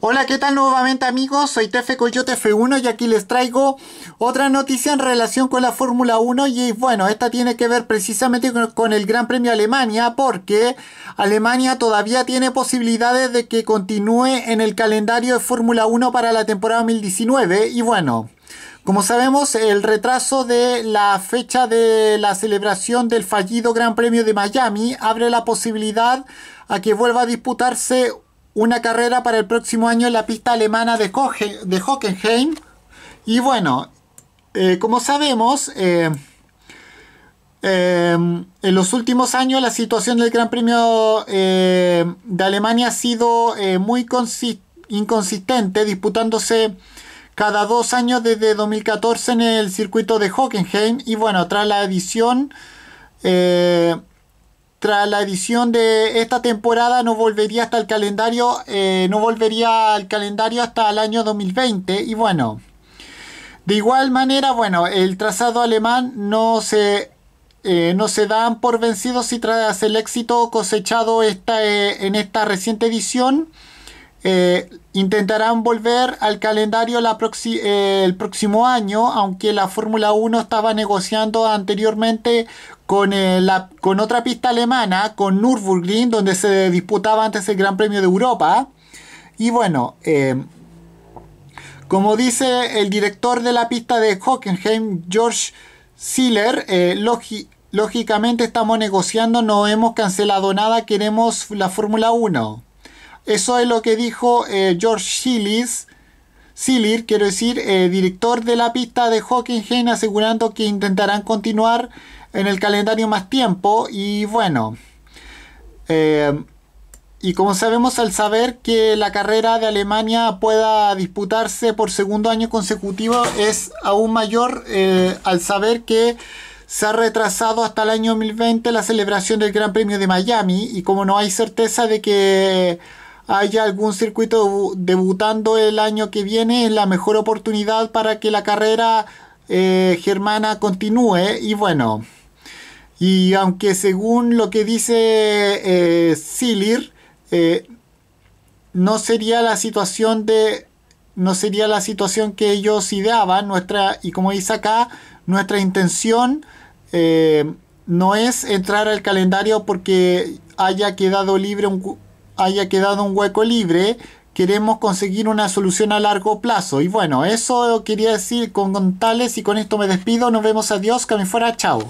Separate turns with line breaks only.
Hola, ¿qué tal nuevamente amigos? Soy Tefe Coyote F1 y aquí les traigo otra noticia en relación con la Fórmula 1 y bueno, esta tiene que ver precisamente con el Gran Premio Alemania porque Alemania todavía tiene posibilidades de que continúe en el calendario de Fórmula 1 para la temporada 2019 y bueno, como sabemos, el retraso de la fecha de la celebración del fallido Gran Premio de Miami abre la posibilidad a que vuelva a disputarse una carrera para el próximo año en la pista alemana de, Hockenheim. Y bueno, eh, como sabemos, eh, em, en los últimos años la situación del Gran Premio eh, de Alemania ha sido muy inconsistente, disputándose cada dos años desde 2014 en el circuito de Hockenheim. Y bueno, tras la edición tras la edición de esta temporada no volvería hasta el calendario, eh, no volvería al calendario hasta el año 2020 y bueno, de igual manera, bueno, el trazado alemán no se, eh, no se dan por vencidos si tras el éxito cosechado eh, en esta reciente edición, eh, intentarán volver al calendario eh, el próximo año, aunque la Fórmula 1 estaba negociando anteriormente con, eh, la, con otra pista alemana, con Nürburgring, donde se disputaba antes el Gran Premio de Europa. Y bueno, como dice el director de la pista de Hockenheim, George Siller, lógicamente estamos negociando, no hemos cancelado nada, queremos la Fórmula 1. Eso es lo que dijo eh, George Sillis, Silir, quiero decir, eh, director de la pista de Hockenheim, asegurando que intentarán continuar en el calendario más tiempo. Y bueno, eh, y como sabemos, al saber que la carrera de Alemania pueda disputarse por segundo año consecutivo, es aún mayor al saber que se ha retrasado hasta el año 2020 la celebración del Gran Premio de Miami y como no hay certeza de que haya algún circuito debutando el año que viene, es la mejor oportunidad para que la carrera eh, germana continúe. Y bueno, y aunque según lo que dice Silir, eh, eh, no sería la situación de no sería la situación que ellos ideaban nuestra y como dice acá nuestra intención no es entrar al calendario porque haya quedado libre un, haya quedado un hueco libre, queremos conseguir una solución a largo plazo. Y bueno, eso quería decir con, tales y con esto me despido. Nos vemos, adiós, que me fuera, chao.